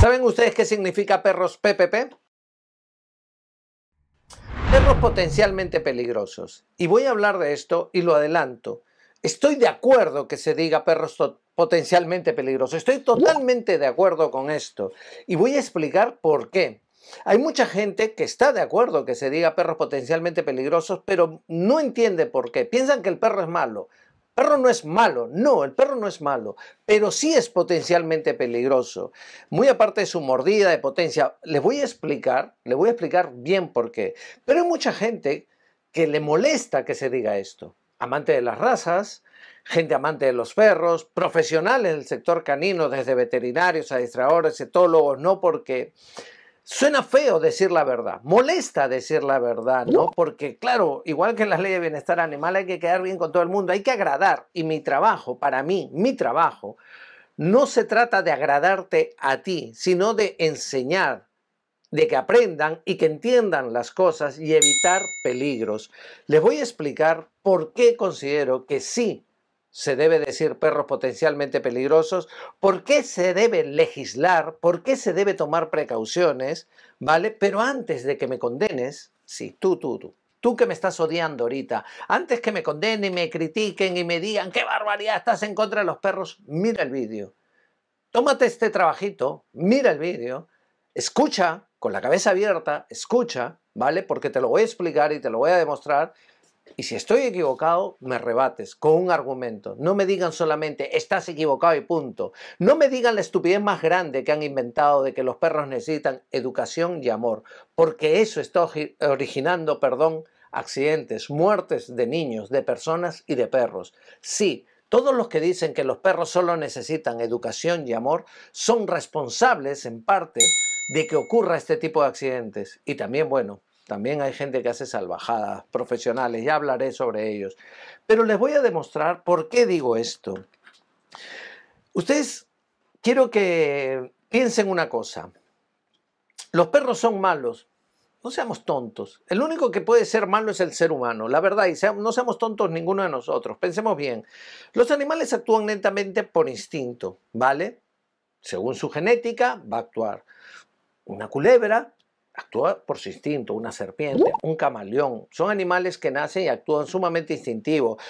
¿Saben ustedes qué significa perros PPP? Perros potencialmente peligrosos. Y voy a hablar de esto y lo adelanto. Estoy de acuerdo que se diga perros potencialmente peligrosos. Estoy totalmente de acuerdo con esto. Y voy a explicar por qué. Hay mucha gente que está de acuerdo que se diga perros potencialmente peligrosos, pero no entiende por qué. Piensan que el perro es malo perro no es malo, no, el perro no es malo, pero sí es potencialmente peligroso. Muy aparte de su mordida de potencia, les voy a explicar, les voy a explicar bien por qué. Pero hay mucha gente que le molesta que se diga esto. Amante de las razas, gente amante de los perros, profesionales del sector canino, desde veterinarios a etólogos, no porque Suena feo decir la verdad, molesta decir la verdad, ¿no? Porque claro, igual que en las leyes de bienestar animal hay que quedar bien con todo el mundo, hay que agradar. Y mi trabajo, para mí, mi trabajo, no se trata de agradarte a ti, sino de enseñar, de que aprendan y que entiendan las cosas y evitar peligros. Les voy a explicar por qué considero que sí se debe decir perros potencialmente peligrosos, por qué se debe legislar, por qué se debe tomar precauciones, ¿vale? Pero antes de que me condenes, sí, tú, tú, tú, tú que me estás odiando ahorita, antes que me condenen y me critiquen y me digan qué barbaridad, estás en contra de los perros, mira el vídeo. Tómate este trabajito, mira el vídeo, escucha con la cabeza abierta, escucha, ¿vale? Porque te lo voy a explicar y te lo voy a demostrar y si estoy equivocado, me rebates con un argumento. No me digan solamente estás equivocado y punto. No me digan la estupidez más grande que han inventado de que los perros necesitan educación y amor, porque eso está originando, perdón, accidentes, muertes de niños, de personas y de perros. Sí, todos los que dicen que los perros solo necesitan educación y amor son responsables en parte de que ocurra este tipo de accidentes. Y también, bueno, también hay gente que hace salvajadas, profesionales, ya hablaré sobre ellos. Pero les voy a demostrar por qué digo esto. Ustedes quiero que piensen una cosa. Los perros son malos. No seamos tontos. El único que puede ser malo es el ser humano. La verdad, y no seamos tontos ninguno de nosotros. Pensemos bien. Los animales actúan lentamente por instinto, ¿vale? Según su genética, va a actuar. Una culebra actúa por su instinto, una serpiente, un camaleón. Son animales que nacen y actúan sumamente instintivos.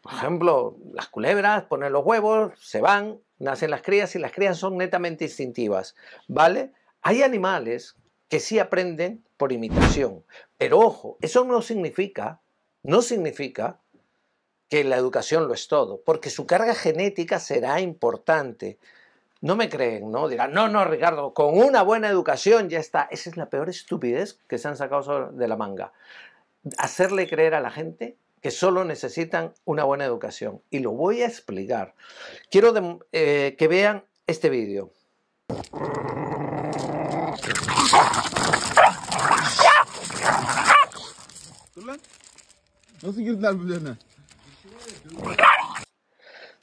Por ejemplo, las culebras ponen los huevos, se van, nacen las crías y las crías son netamente instintivas, ¿vale? Hay animales que sí aprenden por imitación, pero ojo, eso no significa, no significa que la educación lo es todo, porque su carga genética será importante no me creen, ¿no? Dirán, no, no, Ricardo, con una buena educación ya está. Esa es la peor estupidez que se han sacado de la manga. Hacerle creer a la gente que solo necesitan una buena educación. Y lo voy a explicar. Quiero eh, que vean este vídeo.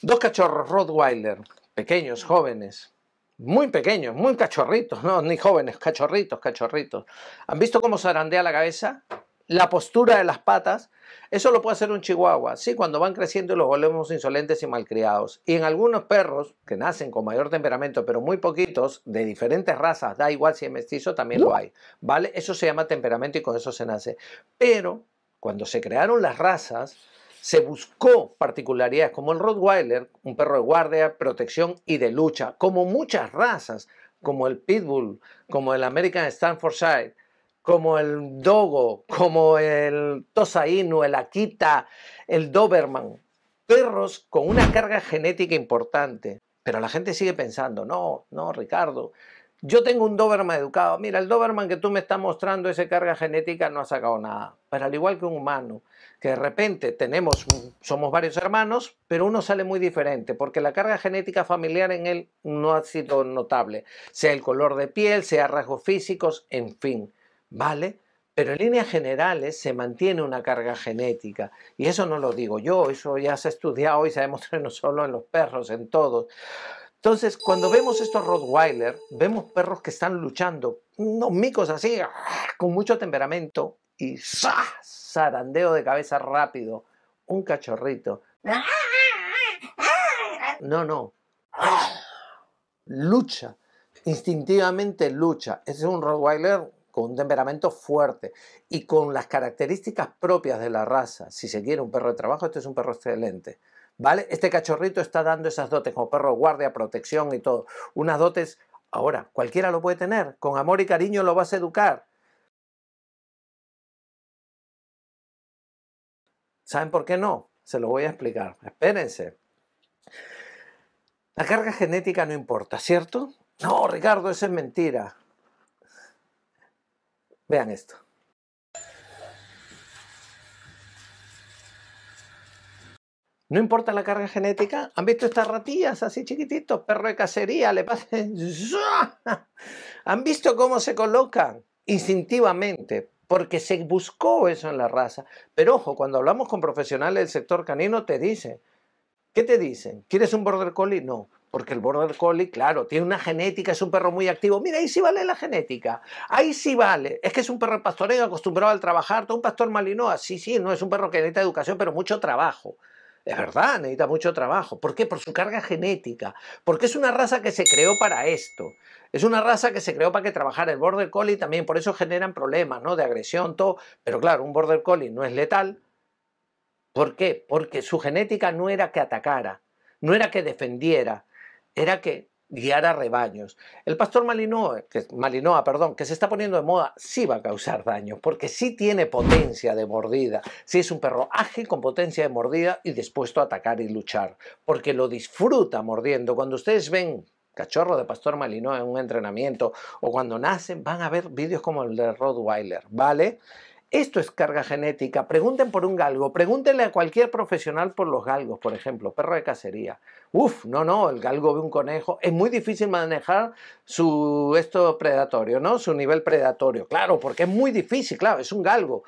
Dos cachorros Rottweiler pequeños, jóvenes, muy pequeños, muy cachorritos, no, ni jóvenes, cachorritos, cachorritos. ¿Han visto cómo se zarandea la cabeza? La postura de las patas. Eso lo puede hacer un chihuahua, sí, cuando van creciendo los volvemos insolentes y malcriados. Y en algunos perros que nacen con mayor temperamento, pero muy poquitos, de diferentes razas, da igual si es mestizo, también lo hay, ¿vale? Eso se llama temperamento y con eso se nace. Pero cuando se crearon las razas, se buscó particularidades como el Rottweiler, un perro de guardia, protección y de lucha, como muchas razas, como el Pitbull, como el American Staffordshire, como el Dogo, como el Tosa Inu, el Akita, el Doberman. Perros con una carga genética importante. Pero la gente sigue pensando, no, no, Ricardo, yo tengo un Doberman educado. Mira, el Doberman que tú me estás mostrando, esa carga genética, no ha sacado nada. Pero al igual que un humano, que de repente tenemos, somos varios hermanos, pero uno sale muy diferente, porque la carga genética familiar en él no ha sido notable. Sea el color de piel, sea rasgos físicos, en fin. ¿Vale? Pero en líneas generales se mantiene una carga genética. Y eso no lo digo yo, eso ya se ha estudiado y se ha demostrado no solo en los perros, en todos. Entonces, cuando vemos estos Rottweiler, vemos perros que están luchando, unos micos así, ah, con mucho temperamento, y zarandeo de cabeza rápido, un cachorrito. No, no. Lucha, instintivamente lucha. Ese es un Rottweiler con un temperamento fuerte y con las características propias de la raza, si se quiere un perro de trabajo, este es un perro excelente. ¿Vale? Este cachorrito está dando esas dotes como perro guardia, protección y todo. Unas dotes, ahora, cualquiera lo puede tener. Con amor y cariño lo vas a educar. ¿Saben por qué no? Se lo voy a explicar. Espérense. La carga genética no importa, ¿cierto? No, Ricardo, eso es mentira. Vean esto. No importa la carga genética, han visto estas ratillas así chiquititos, perro de cacería, le pasen... Han visto cómo se colocan instintivamente, porque se buscó eso en la raza. Pero ojo, cuando hablamos con profesionales del sector canino, te dicen, ¿qué te dicen? ¿Quieres un border collie? No. Porque el Border Collie, claro, tiene una genética, es un perro muy activo. Mira, ahí sí vale la genética. Ahí sí vale. Es que es un perro pastoreo acostumbrado al trabajar. Todo un pastor malinoa. Sí, sí, no es un perro que necesita educación, pero mucho trabajo. Es verdad, necesita mucho trabajo. ¿Por qué? Por su carga genética. Porque es una raza que se creó para esto. Es una raza que se creó para que trabajara el Border Collie también. Por eso generan problemas, ¿no? De agresión, todo. Pero claro, un Border Collie no es letal. ¿Por qué? Porque su genética no era que atacara, no era que defendiera era que guiara rebaños. El pastor Malinoa, eh, que, perdón, que se está poniendo de moda, sí va a causar daño, porque sí tiene potencia de mordida, sí es un perro ágil con potencia de mordida y dispuesto a atacar y luchar, porque lo disfruta mordiendo. Cuando ustedes ven cachorro de pastor Malinoa en un entrenamiento o cuando nacen, van a ver vídeos como el de Rottweiler, ¿vale? Esto es carga genética. Pregunten por un galgo, pregúntenle a cualquier profesional por los galgos, por ejemplo, perro de cacería. Uf, no, no, el galgo ve un conejo. Es muy difícil manejar su esto predatorio, ¿no? Su nivel predatorio. Claro, porque es muy difícil, claro, es un galgo.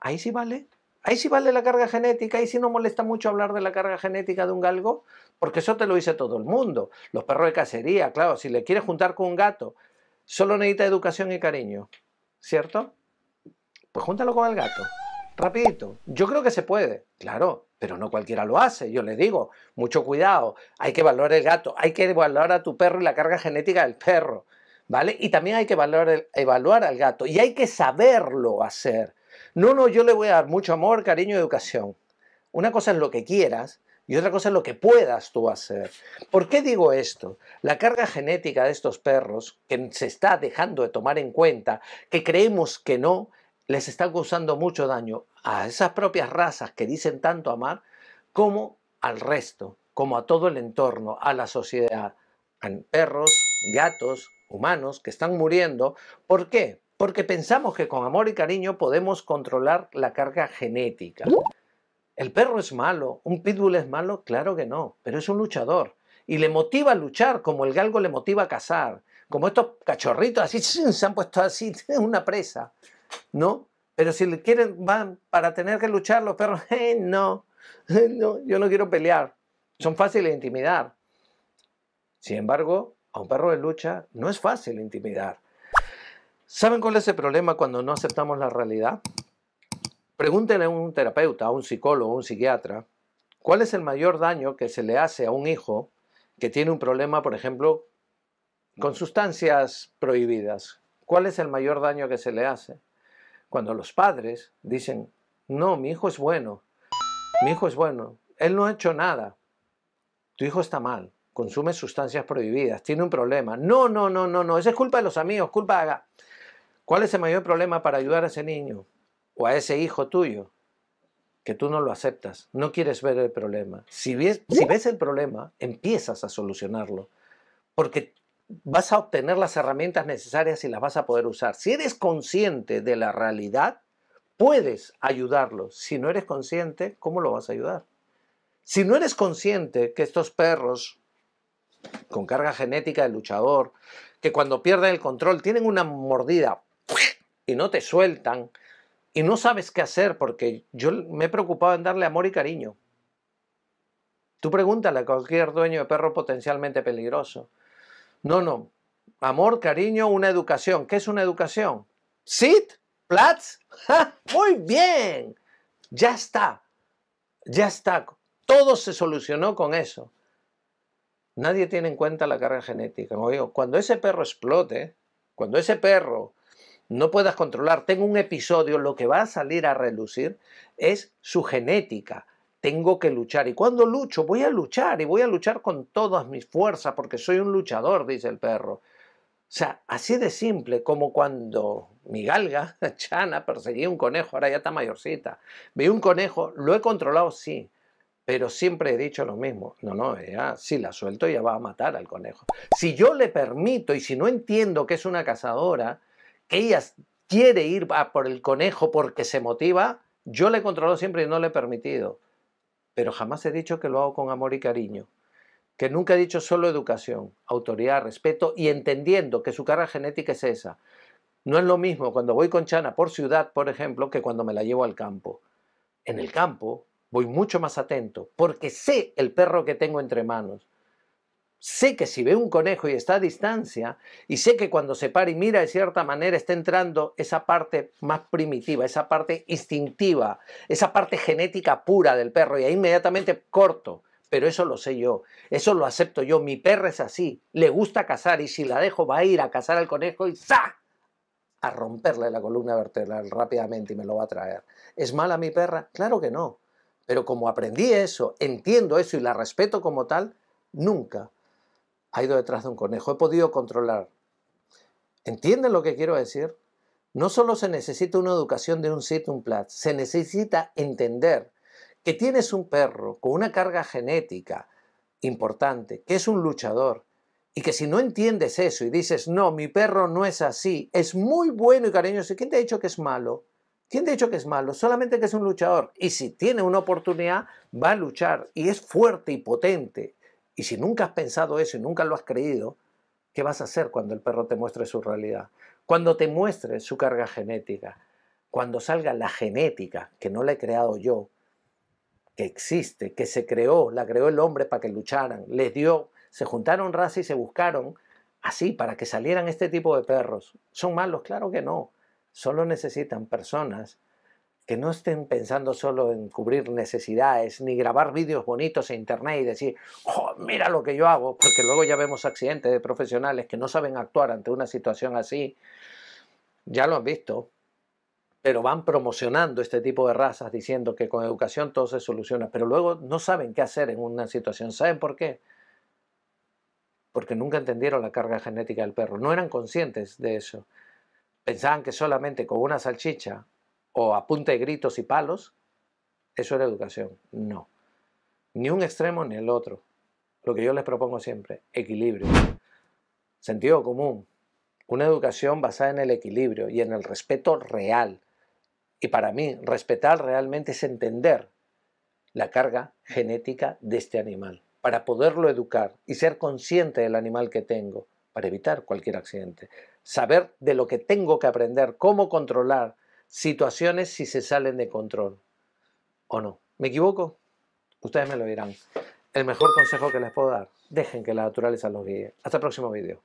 Ahí sí vale. Ahí sí vale la carga genética, ahí sí no molesta mucho hablar de la carga genética de un galgo, porque eso te lo dice todo el mundo. Los perros de cacería, claro, si le quieres juntar con un gato, solo necesita educación y cariño, ¿cierto? Pues júntalo con el gato. Rapidito. Yo creo que se puede, claro, pero no cualquiera lo hace. Yo le digo, mucho cuidado, hay que valorar el gato, hay que evaluar a tu perro y la carga genética del perro, ¿vale? Y también hay que valorar, evaluar al gato y hay que saberlo hacer. No, no, yo le voy a dar mucho amor, cariño y educación. Una cosa es lo que quieras y otra cosa es lo que puedas tú hacer. ¿Por qué digo esto? La carga genética de estos perros, que se está dejando de tomar en cuenta, que creemos que no, les está causando mucho daño a esas propias razas que dicen tanto amar, como al resto, como a todo el entorno, a la sociedad, a perros, gatos, humanos que están muriendo. ¿Por qué? Porque pensamos que con amor y cariño podemos controlar la carga genética. ¿El perro es malo? ¿Un pitbull es malo? Claro que no, pero es un luchador. Y le motiva a luchar como el galgo le motiva a cazar. Como estos cachorritos así se han puesto así, una presa. ¿no? Pero si le quieren, van para tener que luchar los perros, eh, no, eh, no, yo no quiero pelear. Son fáciles de intimidar. Sin embargo, a un perro de lucha no es fácil intimidar. ¿Saben cuál es el problema cuando no aceptamos la realidad? Pregúntenle a un terapeuta, a un psicólogo, a un psiquiatra, ¿cuál es el mayor daño que se le hace a un hijo que tiene un problema, por ejemplo, con sustancias prohibidas? ¿Cuál es el mayor daño que se le hace? Cuando los padres dicen, no, mi hijo es bueno, mi hijo es bueno, él no ha hecho nada, tu hijo está mal, consume sustancias prohibidas, tiene un problema. No, no, no, no, no, esa es culpa de los amigos, culpa de... ¿Cuál es el mayor problema para ayudar a ese niño o a ese hijo tuyo? Que tú no lo aceptas, no quieres ver el problema. Si ves, el problema, empiezas a solucionarlo, porque vas a obtener las herramientas necesarias y las vas a poder usar. Si eres consciente de la realidad, puedes ayudarlo. Si no eres consciente, ¿cómo lo vas a ayudar? Si no eres consciente que estos perros con carga genética de luchador, que cuando pierden el control tienen una mordida y no te sueltan y no sabes qué hacer porque yo me he preocupado en darle amor y cariño. Tú pregúntale a cualquier dueño de perro potencialmente peligroso. No, no. Amor, cariño, una educación. ¿Qué es una educación? Sit, Platz. ¡Ja! Muy bien. Ya está. Ya está. Todo se solucionó con eso. Nadie tiene en cuenta la carga genética. Como cuando ese perro explote, cuando ese perro no puedas controlar, tenga un episodio, lo que va a salir a relucir es su genética tengo que luchar. Y cuando lucho, voy a luchar y voy a luchar con todas mis fuerzas porque soy un luchador, dice el perro. O sea, así de simple, como cuando mi galga, Chana, perseguía un conejo, ahora ya está mayorcita. Vi un conejo, lo he controlado, sí, pero siempre he dicho lo mismo. No, no, ya, si la suelto ya va a matar al conejo. Si yo le permito y si no entiendo que es una cazadora, que ella quiere ir por el conejo porque se motiva, yo le he controlado siempre y no le he permitido pero jamás he dicho que lo hago con amor y cariño, que nunca he dicho solo educación, autoridad, respeto y entendiendo que su cara genética es esa. No es lo mismo cuando voy con Chana por ciudad, por ejemplo, que cuando me la llevo al campo. En el campo voy mucho más atento porque sé el perro que tengo entre manos. Sé que si ve un conejo y está a distancia, y sé que cuando se para y mira de cierta manera está entrando esa parte más primitiva, esa parte instintiva, esa parte genética pura del perro, y ahí inmediatamente corto. Pero eso lo sé yo, eso lo acepto yo. Mi perra es así, le gusta cazar, y si la dejo va a ir a cazar al conejo y ¡za! a romperle la columna vertebral rápidamente y me lo va a traer. ¿Es mala mi perra? Claro que no. Pero como aprendí eso, entiendo eso y la respeto como tal, nunca ha ido detrás de un conejo. He podido controlar. ¿Entienden lo que quiero decir? No solo se necesita una educación de un sit, un plat, se necesita entender que tienes un perro con una carga genética importante, que es un luchador, y que si no entiendes eso y dices, no, mi perro no es así, es muy bueno y cariñoso, ¿quién te ha dicho que es malo? ¿Quién te ha dicho que es malo? Solamente que es un luchador. Y si tiene una oportunidad, va a luchar. Y es fuerte y potente. Y si nunca has pensado eso y nunca lo has creído, ¿qué vas a hacer cuando el perro te muestre su realidad? Cuando te muestre su carga genética, cuando salga la genética, que no la he creado yo, que existe, que se creó, la creó el hombre para que lucharan, les dio, se juntaron razas y se buscaron así para que salieran este tipo de perros. ¿Son malos? Claro que no. Solo necesitan personas que no estén pensando solo en cubrir necesidades, ni grabar vídeos bonitos en internet y decir, oh, mira lo que yo hago, porque luego ya vemos accidentes de profesionales que no saben actuar ante una situación así, ya lo han visto, pero van promocionando este tipo de razas diciendo que con educación todo se soluciona, pero luego no saben qué hacer en una situación, ¿saben por qué? Porque nunca entendieron la carga genética del perro, no eran conscientes de eso. Pensaban que solamente con una salchicha o apunte gritos y palos, eso era educación. No. Ni un extremo ni el otro. Lo que yo les propongo siempre, equilibrio. Sentido común. Una educación basada en el equilibrio y en el respeto real. Y para mí, respetar realmente es entender la carga genética de este animal, para poderlo educar y ser consciente del animal que tengo, para evitar cualquier accidente. Saber de lo que tengo que aprender, cómo controlar, situaciones si se salen de control o no. ¿Me equivoco? Ustedes me lo dirán. El mejor consejo que les puedo dar, dejen que la naturaleza los guíe. Hasta el próximo vídeo.